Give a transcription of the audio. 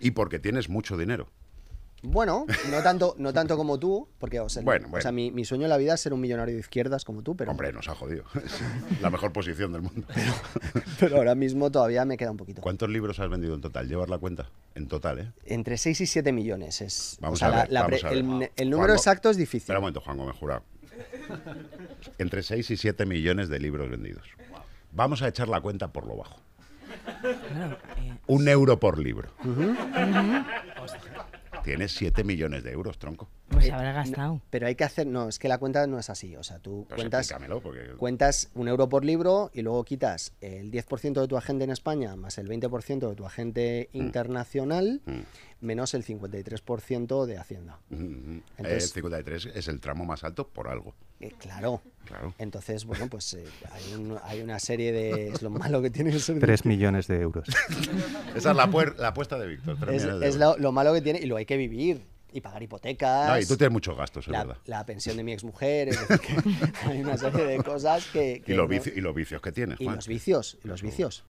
y porque tienes mucho dinero. Bueno, no tanto, no tanto como tú, porque bueno, O sea mi, sueño en la vida es ser un millonario de izquierdas como tú, pero... Hombre, nos ha jodido. la mejor posición del mundo. Pero, ahora mismo todavía me queda un poquito. ¿Cuántos libros has vendido en total? Llevar la cuenta, en total, ¿eh? Entre 6 y 7 millones. Es, vamos, a, ver, la, El, número exacto es difícil. Espera un momento, Juan me Jurado. Entre 6 y 7 millones de libros vendidos. Vamos a echar la cuenta por lo bajo. Eh, un euro por libro. Tienes 7 millones de euros, tronco. Pues eh, habrá gastado. pero hay que hacer. No, es que la cuenta no es así. O sea, tú cuentas, cuentas un euro por libro y luego quitas el 10% de tu agente en España más el 20% de tu agente mm. internacional mm. menos el 53% de Hacienda. Mm, el 53 es el tramo más alto por algo. Eh, claro. Entonces, bueno, pues eh, hay, una serie de... Es lo malo que tiene el Tres millones de euros. Esa es la, la apuesta de Víctor. Es, lo, malo que tiene y lo hay que vivir y pagar hipotecas. y tú tienes muchos gastos, es la, verdad. La pensión de mi exmujer, hay una serie de cosas que. y, los vicios, y, los vicios que tienes. Juan? Y los vicios, los vicios.